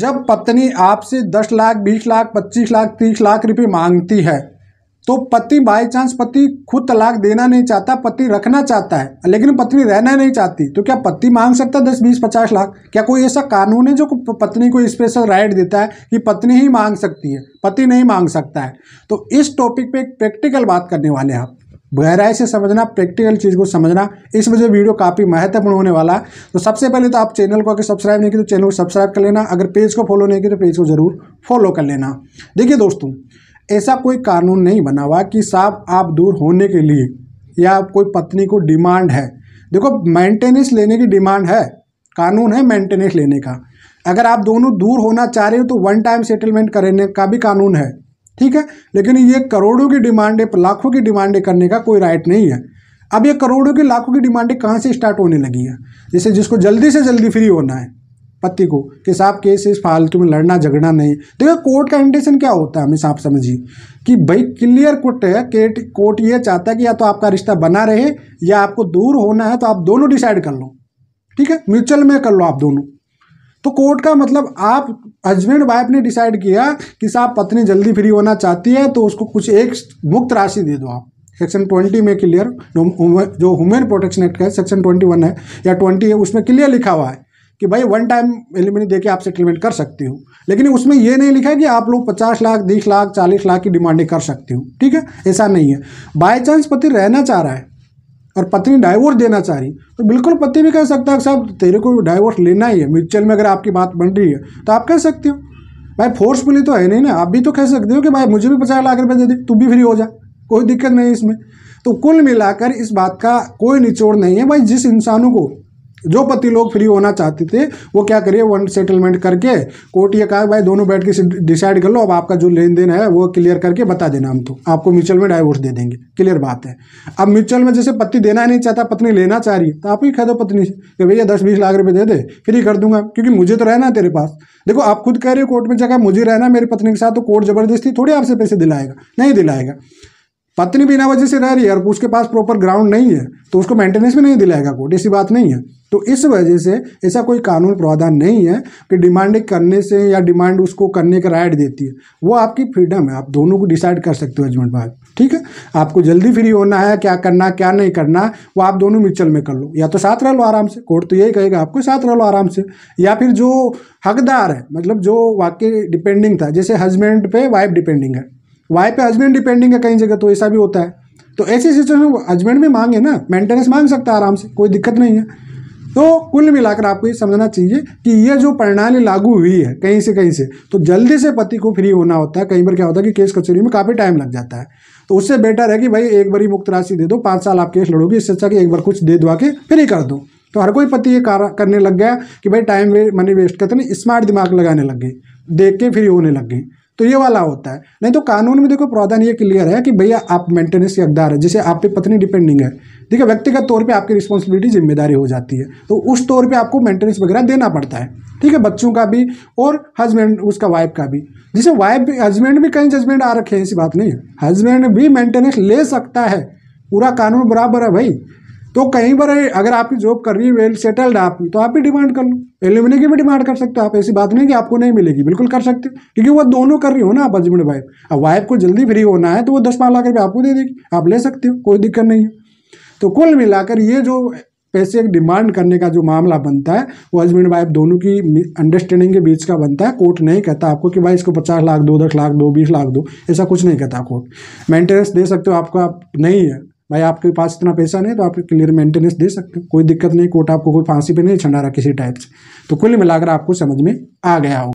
जब पत्नी आपसे दस लाख बीस लाख पच्चीस लाख तीस लाख रुपए मांगती है तो पति बाई चांस पति खुद तलाक देना नहीं चाहता पति रखना चाहता है लेकिन पत्नी रहना नहीं चाहती तो क्या पति मांग सकता है दस बीस पचास लाख क्या कोई ऐसा कानून है जो पत्नी को स्पेशल राइट देता है कि पत्नी ही मांग सकती है पति नहीं मांग सकता है तो इस टॉपिक पे एक प्रैक्टिकल बात करने वाले हैं आप गहराई से समझना प्रैक्टिकल चीज़ को समझना इस वजह वीडियो काफ़ी महत्वपूर्ण होने वाला है तो सबसे पहले तो आप चैनल को अगर सब्सक्राइब नहीं की तो चैनल को सब्सक्राइब कर लेना अगर पेज को फॉलो नहीं की तो पेज को ज़रूर फॉलो कर लेना देखिए दोस्तों ऐसा कोई कानून नहीं बना हुआ कि साहब आप दूर होने के लिए या कोई पत्नी को डिमांड है देखो मेंटेनेंस लेने की डिमांड है कानून है मैंटेनेंस लेने का अगर आप दोनों दूर होना चाह रहे हो तो वन टाइम सेटलमेंट करने का भी कानून है ठीक है लेकिन ये करोड़ों की डिमांडें लाखों की डिमांडें करने का कोई राइट नहीं है अब ये करोड़ों की लाखों की डिमांडें कहाँ से स्टार्ट होने लगी है जैसे जिसको जल्दी से जल्दी फ्री होना है पति को कि साहब केस इस फालतू में लड़ना झगड़ना नहीं देखिए तो कोर्ट का इंटेंशन क्या होता है हमें साफ समझिए कि भाई क्लियर कुट है केट कोर्ट ये चाहता है कि या तो आपका रिश्ता बना रहे या आपको दूर होना है तो आप दोनों डिसाइड कर लो ठीक है म्यूचुअल में कर लो आप दोनों तो कोर्ट का मतलब आप हस्बैंड वाइफ ने डिसाइड किया कि साहब पत्नी जल्दी फ्री होना चाहती है तो उसको कुछ एक मुक्त राशि दे दो आप सेक्शन ट्वेंटी में क्लियर जो हुमेन प्रोटेक्शन एक्ट का है सेक्शन ट्वेंटी वन है या ट्वेंटी है उसमें क्लियर लिखा हुआ है कि भाई वन टाइम एलिमिनी दे के आप सेटलमेंट कर सकती हूँ लेकिन उसमें यह नहीं लिखा है कि आप लोग पचास लाख बीस लाख चालीस लाख की डिमांडें कर सकती हूँ ठीक है ऐसा नहीं है बाई चांस पति रहना चाह रहा है और पत्नी डाइवोर्स देना चाह रही तो बिल्कुल पति भी कह सकता है साहब तेरे को डाइवोर्स लेना ही है म्यूचुअल में अगर आपकी बात बन रही है तो आप कह सकते हो भाई फोर्सफुली तो है नहीं ना आप भी तो कह सकते हो कि भाई मुझे भी पचास लाख रुपये दे दे तू भी फ्री हो जा कोई दिक्कत नहीं इसमें तो कुल मिलाकर इस बात का कोई निचोड़ नहीं है भाई जिस इंसानों को जो पति लोग फ्री होना चाहते थे वो क्या करिए वन सेटलमेंट करके कोर्ट ये कहा भाई दोनों बैठ के डिसाइड कर लो अब आपका जो लेन देन है वो क्लियर करके बता देना हम तो आपको म्यूचुअल में डाइवोर्स दे देंगे क्लियर बात है अब म्यूचुअल में जैसे पति देना नहीं चाहता पत्नी लेना चाह रही है तो आप ही कह दो पत्नी से भैया दस बीस लाख रुपये दे दे फ्री कर दूंगा क्योंकि मुझे तो रहना है तेरे पास देखो आप खुद कह रहे हो कोर्ट में जगह मुझे रहना मेरी पत्नी के साथ तो कोर्ट जबरदस्ती थोड़ी आपसे पैसे दिलाएगा नहीं दिलाएगा पत्नी बिना वजह से रह रही है और उसके पास प्रॉपर ग्राउंड नहीं है तो उसको मेंटेनेंस भी नहीं दिलाएगा कोर्ट ऐसी बात नहीं है तो इस वजह से ऐसा कोई कानून प्रावधान नहीं है कि डिमांड करने से या डिमांड उसको करने का राइट देती है वो आपकी फ्रीडम है आप दोनों को डिसाइड कर सकते हो हजबेंड भाग ठीक है आपको जल्दी फ्री होना है क्या करना क्या नहीं करना वो आप दोनों म्यूचुअल में कर लो या तो साथ रह लो आराम से कोर्ट तो यही कहेगा आपको साथ रह लो आराम से या फिर जो हकदार है मतलब जो वाकई डिपेंडिंग था जैसे हस्बैंड पे वाइफ डिपेंडिंग है वाइफ पे हस्बैंड डिपेंडिंग है कहीं जगह तो ऐसा भी होता है तो ऐसी सिचुएशन में हस्बैंड भी मांगे ना मेंटेनेंस मांग सकता है आराम से कोई दिक्कत नहीं है तो कुल मिलाकर आपको ये समझना चाहिए कि ये जो प्रणाली लागू हुई है कहीं से कहीं से तो जल्दी से पति को फ्री होना होता है कहीं बार क्या होता है कि केस कचहरी में काफ़ी टाइम लग जाता है तो उससे बेटर है कि भाई एक बार ही मुक्त राशि दे दो पाँच साल आप केस लड़ोगे इससे अच्छा कि एक बार कुछ दे दुआ के फ्री कर दो तो हर कोई पति ये करने लग गया कि भाई टाइम वे मनी वेस्ट करते नहीं स्मार्ट दिमाग लगाने लग गए देख के फ्री होने लग गए तो ये वाला होता है नहीं तो कानून में देखो प्रावधान ये क्लियर है कि भैया आप मेंटेनेंस के अकदार है जैसे आप पे पत्नी डिपेंडिंग है देखिए व्यक्तिगत तौर पर आपकी रिस्पॉन्सिबिलिटी जिम्मेदारी हो जाती है तो उस तौर पर आपको मेंटेनेंस वगैरह देना पड़ता है ठीक है बच्चों का भी और हस्बैंड उसका वाइफ का भी जैसे वाइफ हस्बैंड भी कहीं जजमेंट आ रखे हैं ऐसी बात नहीं है हस्बैंड भी मेंटेनेंस ले सकता है पूरा कानून बराबर है भाई तो कहीं पर अगर आपकी जॉब कर रही है वेल सेटल्ड आपकी तो आप भी डिमांड कर लो एलुमिनी की भी डिमांड कर सकते हो आप ऐसी बात नहीं कि आपको नहीं मिलेगी बिल्कुल कर सकते हो क्योंकि वो दोनों कर रही हो ना आप हजबेंड वाइफ अब वाइफ को जल्दी फ्री होना है तो वो दस पाँच लाख रुपये आपको दे देगी आप ले सकते हो कोई दिक्कत नहीं है तो कुल मिलाकर ये जो पैसे डिमांड करने का जो मामला बनता है वो हस्बैंड वाइफ दोनों की अंडरस्टैंडिंग के बीच का बनता है कोर्ट नहीं कहता आपको कि भाई इसको पचास लाख दो दस लाख दो बीस लाख दो ऐसा कुछ नहीं कहता कोर्ट मेंटेनेंस दे सकते हो आपको आप नहीं है भाई आपके पास इतना पैसा नहीं तो आप क्लियर मेंटेनेंस दे सकते हो कोई दिक्कत नहीं कोर्ट आपको कोई फांसी पे नहीं छंडा रहा किसी टाइप से तो कुल मिलाकर आपको समझ में आ गया होगा